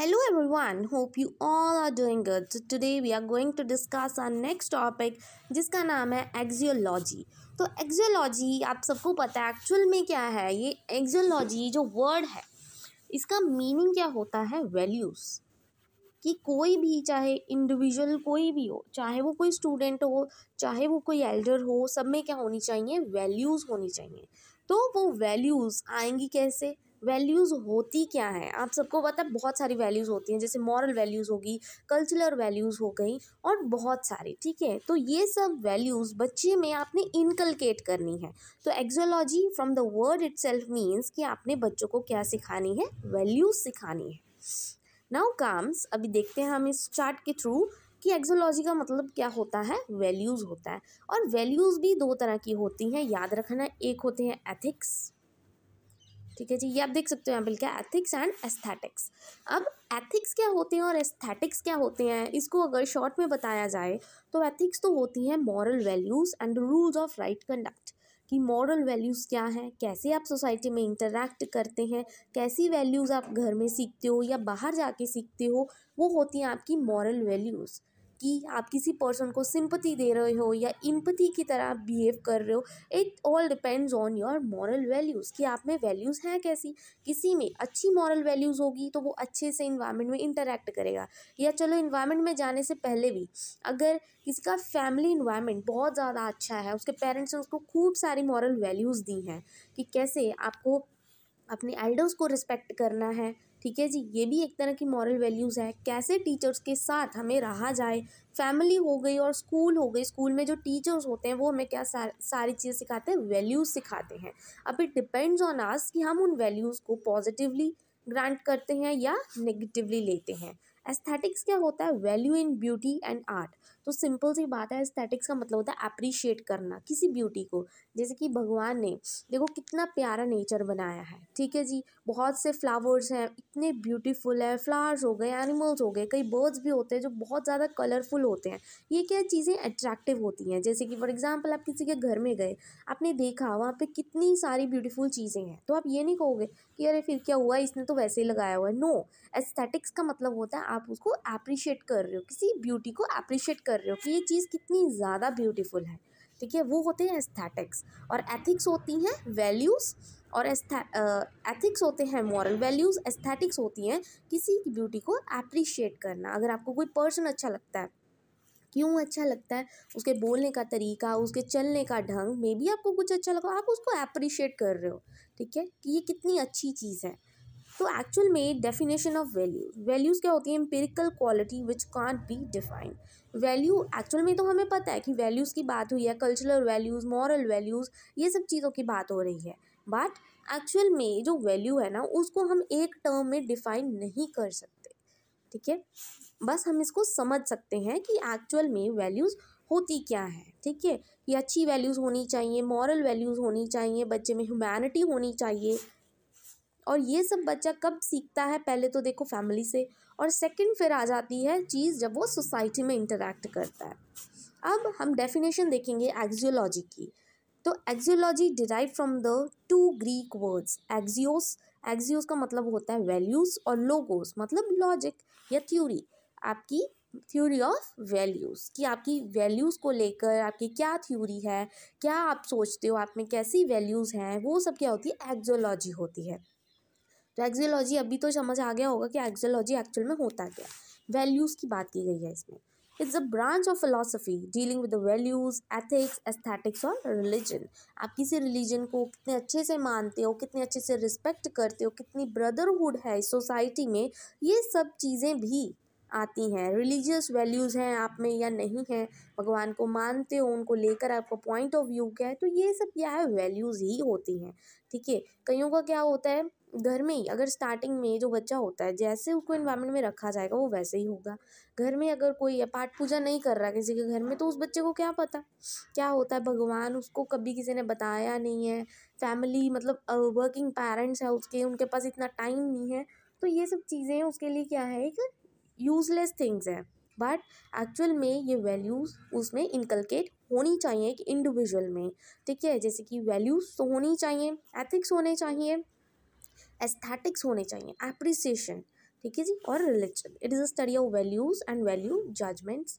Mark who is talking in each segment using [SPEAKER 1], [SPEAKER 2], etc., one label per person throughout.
[SPEAKER 1] Hello everyone, hope you all are doing good. So today we are going to discuss our next topic जिसका नाम है एक्जियोलॉजी तो एक्जियोलॉजी आप सबको पता है एक्चुअल में क्या है ये एक्जियोलॉजी जो वर्ड है इसका मीनिंग क्या होता है वैल्यूज़ कि कोई भी चाहे इंडिविजुअल कोई भी हो चाहे वो कोई स्टूडेंट हो चाहे वो कोई एल्डर हो सब में क्या होनी चाहिए वैल्यूज़ होनी चाहिए तो वो वैल्यूज़ आएंगी कैसे वैल्यूज़ होती क्या हैं आप सबको पता है बहुत सारी वैल्यूज़ होती हैं जैसे मॉरल वैल्यूज़ होगी कल्चरल वैल्यूज़ हो गई और बहुत सारी ठीक है तो ये सब वैल्यूज़ बच्चे में आपने इनकलकेट करनी है तो axiology from the word itself means कि आपने बच्चों को क्या सिखानी है वैल्यूज़ सिखानी है नाउ काम्स अभी देखते हैं हम इस चार्ट के थ्रू कि एक्जोलॉजी का मतलब क्या होता है वैल्यूज़ होता है और वैल्यूज़ भी दो तरह की होती हैं याद रखना एक होते हैं एथिक्स ठीक है जी ये आप देख सकते हो यहाँ बिल्कुल एथिक्स एंड एस्थेटिक्स अब एथिक्स क्या होते हैं और एस्थेटिक्स क्या होते हैं इसको अगर शॉर्ट में बताया जाए तो एथिक्स तो होती हैं moral values and rules of right conduct कि मॉरल वैल्यूज़ क्या हैं कैसे आप सोसाइटी में इंटरेक्ट करते हैं कैसी वैल्यूज़ आप घर में सीखते हो या बाहर जाके सीखते हो वो होती हैं आपकी मॉरल वैल्यूज़ कि आप किसी पर्सन को सिंपति दे रहे हो या इम्पति की तरह बिहेव कर रहे हो it all depends on your moral values कि आप में वैल्यूज़ हैं कैसी किसी में अच्छी मॉरल वैल्यूज़ होगी तो वो अच्छे से इन्वायरमेंट में इंटरेक्ट करेगा या चलो इन्वायरमेंट में जाने से पहले भी अगर किसी का फैमिली इन्वायरमेंट बहुत ज़्यादा अच्छा है उसके पेरेंट्स ने उसको खूब सारी मॉरल वैल्यूज़ दी हैं कि कैसे आपको अपने एल्डर्स को रिस्पेक्ट करना है ठीक है जी ये भी एक तरह की मॉरल वैल्यूज़ है कैसे टीचर्स के साथ हमें रहा जाए फैमिली हो गई और स्कूल हो गई स्कूल में जो टीचर्स होते हैं वो हमें क्या सार, सारी चीज़ें सिखाते हैं वैल्यूज़ सिखाते हैं अब इट डिपेंड्स ऑन आस कि हम उन वैल्यूज़ को पॉजिटिवली ग्रांट करते हैं या नेगेटिवली लेते हैं एस्थेटिक्स क्या होता है value in beauty and art तो सिंपल सी बात है एस्थेटिक्स का मतलब होता है अप्रिशिएट करना किसी ब्यूटी को जैसे कि भगवान ने देखो कितना प्यारा नेचर बनाया है ठीक है जी बहुत से फ्लावर्स हैं इतने ब्यूटीफुल है फ्लावर्स हो गए एनिमल्स हो गए कई बर्ड्स भी होते हैं जो बहुत ज़्यादा कलरफुल होते हैं ये क्या चीज़ें अट्रैक्टिव होती हैं जैसे कि फॉर एग्जाम्पल आप किसी के घर में गए आपने देखा वहाँ पर कितनी सारी ब्यूटीफुल चीज़ें हैं तो आप ये नहीं कहोगे कि अरे फिर क्या हुआ इसने तो वैसे ही लगाया हुआ है नो एस्थेटिक्स का मतलब होता है आप उसको अप्रिशिएट कर रहे हो किसी ब्यूटी को अप्रिशिएट कर रहे हो कि ये चीज़ कितनी ज़्यादा ब्यूटीफुल है ठीक है वो होते हैं एस्थेटिक्स और एथिक्स होती हैं वैल्यूज़ और एथिक्स होते हैं मॉरल वैल्यूज़ एस्थेटिक्स होती हैं किसी की ब्यूटी को अप्रिशिएट करना अगर आपको कोई पर्सन अच्छा लगता है क्यों अच्छा लगता है उसके बोलने का तरीका उसके चलने का ढंग मे भी आपको कुछ अच्छा लगा आप उसको अप्रिशिएट कर रहे हो ठीक है कि ये कितनी अच्छी चीज़ है तो एक्चुअल में डेफिनेशन ऑफ वैल्यूज वैल्यूज़ क्या होती है empirical quality which can't be defined value actual में तो हमें पता है कि वैल्यूज़ की बात हुई है कल्चरल वैल्यूज़ मॉरल वैल्यूज़ ये सब चीज़ों की बात हो रही है बट एक्चुअल में जो वैल्यू है ना उसको हम एक टर्म में डिफाइन नहीं कर सकते ठीक है बस हम इसको समझ सकते हैं कि एक्चुअल में वैल्यूज़ होती क्या है ठीक है ये अच्छी वैल्यूज़ होनी चाहिए मॉरल वैल्यूज़ होनी चाहिए बच्चे में ह्यूमैनिटी होनी चाहिए और ये सब बच्चा कब सीखता है पहले तो देखो फैमिली से और सेकंड फिर आ जाती है चीज़ जब वो सोसाइटी में इंटरेक्ट करता है अब हम डेफिनेशन देखेंगे एक्जियोलॉजी की तो axiology derive from the two Greek words axios axios का मतलब होता है वैल्यूज़ और लोगोस मतलब लॉजिक या थ्योरी आपकी थ्योरी ऑफ वैल्यूज़ कि आपकी वैल्यूज़ को लेकर आपकी क्या थ्योरी है क्या आप सोचते हो आप में कैसी वैल्यूज़ हैं वो सब क्या होती है एक्जोलॉजी होती है तो एक्जियोलॉजी अभी तो समझ आ गया होगा कि एक्जियोलॉजी एक्चुअल में होता क्या वैल्यूज़ की बात की गई है इसमें it's a branch of philosophy dealing with the values ethics aesthetics और रिलीजन आप किसी रिलीजन को कितने अच्छे से मानते हो कितने अच्छे से रिस्पेक्ट करते हो कितनी ब्रदरहुड है सोसाइटी में ये सब चीज़ें भी आती हैं रिलीजियस वैल्यूज़ हैं आप में या नहीं हैं भगवान को मानते हो उनको लेकर आपका पॉइंट ऑफ व्यू क्या है तो ये सब क्या है वैल्यूज़ ही होती हैं ठीक है कईयों का क्या होता है घर में ही अगर स्टार्टिंग में जो बच्चा होता है जैसे उसको इन्वायरमेंट हाँ। में रखा जाएगा वो वैसे ही होगा घर में अगर कोई पाठ पूजा नहीं कर रहा किसी के घर में तो उस बच्चे को क्या पता क्या होता है भगवान उसको कभी किसी ने बताया नहीं है फैमिली मतलब वर्किंग पेरेंट्स है उसके उनके पास इतना टाइम नहीं है तो ये सब चीज़ें उसके लिए क्या है एक यूज़लेस थिंग्स है बट एक्चुअल में ये वैल्यूज़ उसमें इनकलकेट होनी चाहिए एक इंडिविजुअल में ठीक है जैसे कि वैल्यूज़ तो होनी चाहिए एथिक्स होने चाहिए एस्थेटिक्स होने चाहिए एप्रिसिएशन ठीक है जी और religion it is a study of values and value judgments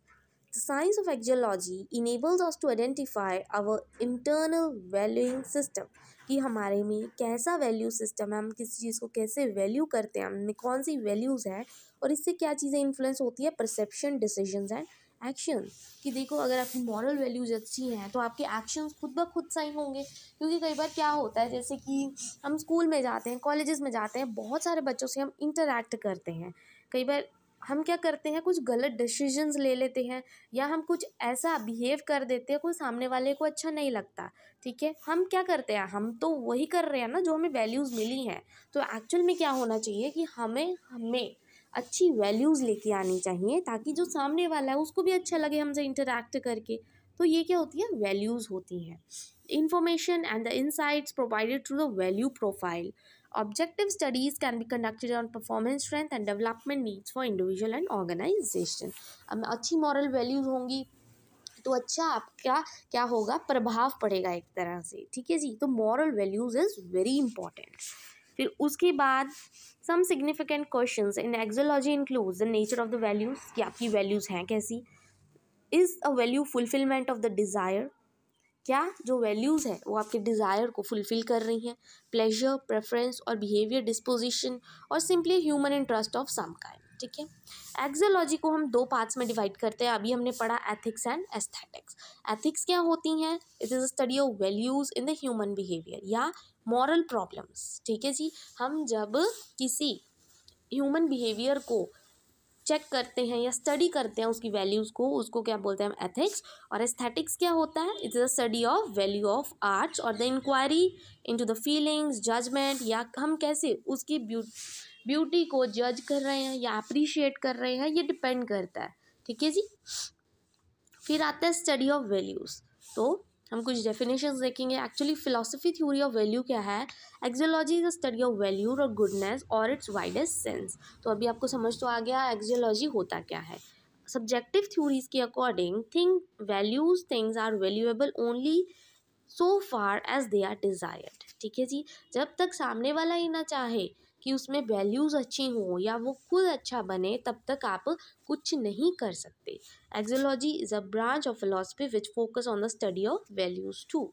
[SPEAKER 1] the science of axiology enables us to identify our internal valuing system कि हमारे में कैसा वैल्यू सिस्टम है हम किसी चीज़ को कैसे वैल्यू करते हैं हमने कौन सी वैल्यूज़ हैं और इससे क्या चीज़ें इन्फ्लुएंस होती है परसेप्शन डिसीजन एंड एक्शन कि देखो अगर आपकी मॉरल वैल्यूज़ अच्छी हैं तो आपके एक्शन खुद ब खुद सही होंगे क्योंकि कई बार क्या होता है जैसे कि हम स्कूल में जाते हैं कॉलेजेस में जाते हैं बहुत सारे बच्चों से हम इंटरेक्ट करते हैं कई बार हम क्या करते हैं कुछ गलत डिसीजंस ले लेते हैं या हम कुछ ऐसा बिहेव कर देते हैं कोई सामने वाले को अच्छा नहीं लगता ठीक है हम क्या करते हैं हम तो वही कर रहे हैं ना जो हमें वैल्यूज़ मिली हैं तो एक्चुअल में क्या होना चाहिए कि हमें हमें अच्छी वैल्यूज़ लेके आनी चाहिए ताकि जो सामने वाला है उसको भी अच्छा लगे हमसे इंटरेक्ट करके तो ये क्या होती है वैल्यूज़ होती हैं information and the insights provided through the value profile objective studies can be conducted on performance strength and development needs for individual and organisation अब अच्छी मॉरल वैल्यूज़ होंगी तो अच्छा आपका क्या होगा प्रभाव पड़ेगा एक तरह से ठीक है जी तो moral values is very important फिर उसके बाद some significant question in axiology include the nature of the values कि आपकी वैल्यूज़ हैं कैसी is a value fulfilment of the desire क्या जो वैल्यूज़ है वो आपके डिज़ायर को फुलफ़िल कर रही हैं प्लेजर प्रेफरेंस और बिहेवियर डिस्पोजिशन और simply human interest of some kind ठीक है एक्जोलॉजी को हम दो पार्ट्स में डिवाइड करते हैं अभी हमने पढ़ा एथिक्स एंड एस्थेटिक्स एथिक्स क्या होती हैं it is a study of values in the human behaviour या मॉरल प्रॉब्लम्स ठीक है जी हम जब किसी ह्यूमन बिहेवियर को चेक करते हैं या स्टडी करते हैं उसकी वैल्यूज़ को उसको क्या बोलते हैं हम एथिक्स और एस्थेटिक्स क्या होता है it's the study of value of arts और the inquiry into the feelings judgment या हम कैसे उसकी ब्यूटी को जज कर रहे हैं या अप्रिशिएट कर रहे हैं ये डिपेंड करता है ठीक है जी फिर आता है स्टडी ऑफ वैल्यूज़ तो हम कुछ डेफिनेशन देखेंगे actually philosophy theory of value क्या है axiology is a study of value और गुडनेस और इट्स वाइडेस्ट सेंस तो अभी आपको समझ तो आ गया एक्जियोलॉजी होता क्या है सब्जेक्टिव थ्योरीज के according thing values things are valuable only so far as they are desired ठीक है जी जब तक सामने वाला ही ना चाहे कि उसमें वैल्यूज़ अच्छी हों या वो खुद अच्छा बने तब तक आप कुछ नहीं कर सकते axiology is a branch of philosophy which focus on the study of values to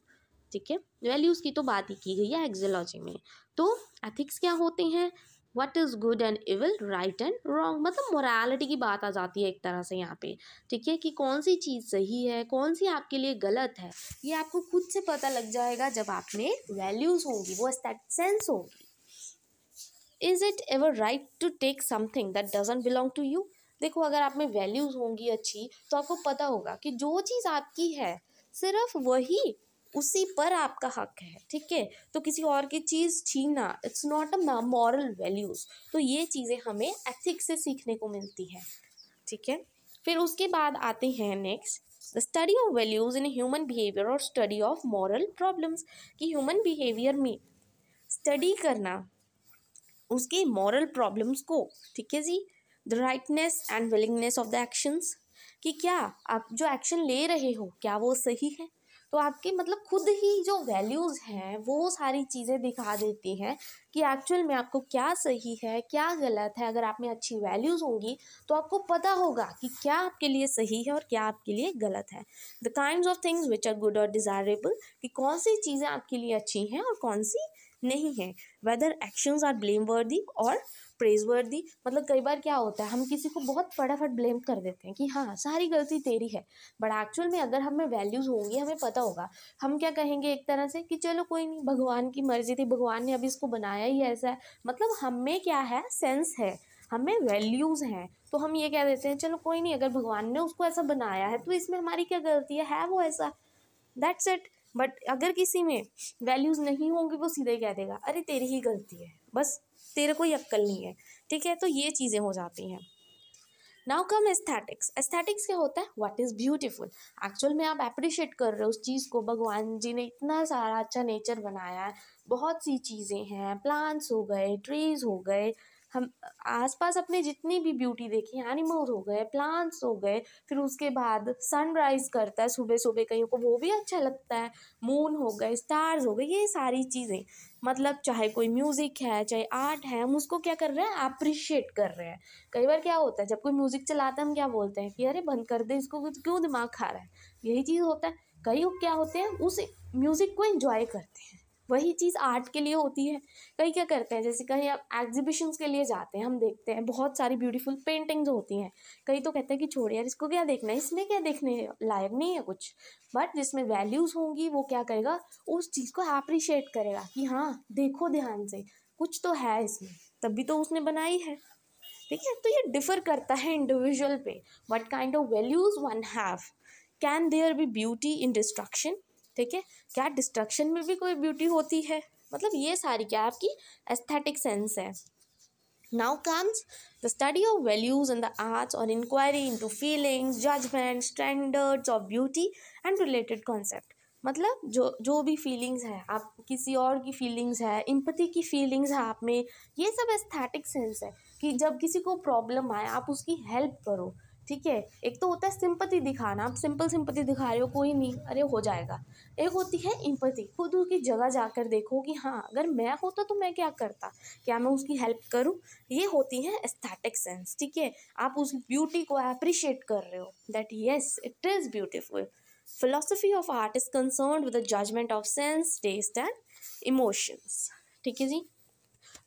[SPEAKER 1] ठीक है वैल्यूज़ की तो बात ही की गई है एक्जोलॉजी में तो एथिक्स क्या होते हैं what is good and evil right and wrong मतलब मोरालिटी की बात आ जाती है एक तरह से यहाँ पे ठीक है कि कौन सी चीज़ सही है कौन सी आपके लिए गलत है ये आपको खुद से पता लग जाएगा जब आपने वैल्यूज़ होंगी वो सेंस होगी is it ever right to take something that doesn't belong to you देखो अगर आप में वैल्यूज़ होंगी अच्छी तो आपको पता होगा कि जो चीज़ आपकी है सिर्फ वही उसी पर आपका हक है ठीक है तो किसी और की चीज़ छीनना it's not a moral values तो ये चीज़ें हमें एथिक्स से सीखने को मिलती है ठीक है फिर उसके बाद आते हैं next the study of values in human behaviour और स्टडी ऑफ मॉरल प्रॉब्लम्स कि ह्यूमन बिहेवियर में स्टडी करना उसके मॉरल प्रॉब्लम्स को ठीक है जी the rightness and willingness of the actions कि क्या आप जो एक्शन ले रहे हो क्या वो सही है तो आपके मतलब खुद ही जो वैल्यूज़ हैं वो सारी चीज़ें दिखा देती हैं कि एक्चुअल में आपको क्या सही है क्या गलत है अगर आप में अच्छी वैल्यूज़ होंगी तो आपको पता होगा कि क्या आपके लिए सही है और क्या आपके लिए गलत है the kind of things which are good और डिज़ायरेबल कि कौन सी चीज़ें आपके लिए अच्छी हैं और कौन सी नहीं है वेदर एक्शंस आर ब्लेम वर्दी और प्रेज वर्दी मतलब कई बार क्या होता है हम किसी को बहुत फटाफट ब्लेम कर देते हैं कि हाँ सारी गलती तेरी है बट एक्चुअल में अगर हमें वैल्यूज़ होंगी हमें पता होगा हम क्या कहेंगे एक तरह से कि चलो कोई नहीं भगवान की मर्ज़ी थी भगवान ने अभी इसको बनाया ही ऐसा है मतलब हमें क्या है सेंस है हमें वैल्यूज़ हैं तो हम ये कह देते हैं चलो कोई नहीं अगर भगवान ने उसको ऐसा बनाया है तो इसमें हमारी क्या गलती है, है वो ऐसा दैट्स इट बट अगर किसी में वैल्यूज़ नहीं होंगी वो सीधे कह देगा अरे तेरी ही गलती है बस तेरे कोई अक्ल नहीं है ठीक है तो ये चीज़ें हो जाती हैं नाउ कम एस्थेटिक्स एस्थेटिक्स क्या होता है व्हाट इज़ ब्यूटीफुल एक्चुअल में आप अप्रिशिएट कर रहे हो उस चीज़ को भगवान जी ने इतना सारा अच्छा नेचर बनाया है बहुत सी चीज़ें हैं प्लांट्स हो गए ट्रीज हो गए हम आसपास अपने जितनी भी ब्यूटी देखी एनिमल्स हो गए प्लांट्स हो गए फिर उसके बाद सनराइज़ करता है सुबह सुबह कहीं को वो भी अच्छा लगता है मून हो गए स्टार्स हो गए ये सारी चीज़ें मतलब चाहे कोई म्यूज़िक है चाहे आर्ट है हम उसको क्या कर रहे हैं अप्रिशिएट कर रहे हैं कई बार क्या होता है जब कोई म्यूज़िक चलाता है हम क्या बोलते हैं कि अरे बंद कर दे इसको क्यों दिमाग खा रहा है यही चीज़ होता है कई क्या होते हैं उस म्यूज़िक को इन्जॉय करते हैं वही चीज़ आर्ट के लिए होती है कहीं क्या करते हैं जैसे कहीं आप एग्जीबिशंस के लिए जाते हैं हम देखते हैं बहुत सारी ब्यूटीफुल पेंटिंग्स होती हैं कहीं तो कहते हैं कि छोड़ यार इसको क्या देखना है इसमें क्या देखने लायक नहीं है कुछ बट जिसमें वैल्यूज़ होंगी वो क्या करेगा उस चीज़ को अप्रिशिएट करेगा कि हाँ देखो ध्यान से कुछ तो है इसमें तब भी तो उसने बनाई है ठीक है तो ये डिफर करता है इंडिविजुअल पे what kind of values one have can there be beauty in destruction ठीक है क्या डिस्ट्रक्शन में भी कोई ब्यूटी होती है मतलब ये सारी क्या आपकी एस्थेटिक सेंस है now comes the study of values in the arts और inquiry into feelings judgement standards of beauty and related concept मतलब जो जो भी फीलिंग्स है आप किसी और की फीलिंग्स है इम्पति की फीलिंग्स है आप में ये सब एस्थेटिक सेंस है कि जब किसी को प्रॉब्लम आए आप उसकी हेल्प करो ठीक है एक तो होता है सिंपति दिखाना आप सिंपल सिंपति दिखा रहे हो कोई नहीं अरे हो जाएगा एक होती है इम्पति खुद उसकी जगह जाकर देखो कि हाँ अगर मैं होता तो मैं क्या करता क्या मैं उसकी हेल्प करूँ ये होती है एस्थेटिक सेंस ठीक है आप उस ब्यूटी को अप्रिशिएट कर रहे हो that yes it is beautiful philosophy of art is concern with the judgement of sense taste and emotions ठीक है जी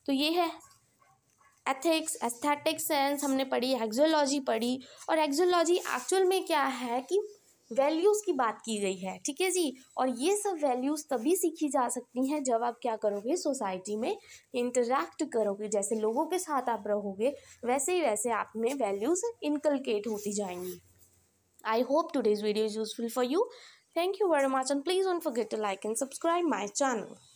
[SPEAKER 1] तो ये है एथिक्स एस्थेटिक साइंस हमने पढ़ी एक्जोलॉजी पढ़ी और एक्जोलॉजी एक्चुअल में क्या है कि वैल्यूज़ की बात की गई है ठीक है जी और ये सब वैल्यूज़ तभी सीखी जा सकती हैं जब आप क्या करोगे सोसाइटी में इंटरेक्ट करोगे जैसे लोगों के साथ आप रहोगे वैसे ही वैसे आप में वैल्यूज़ इनकलकेट होती जाएंगी I hope today's video is useful for you thank you very much and please don't forget to like and subscribe my channel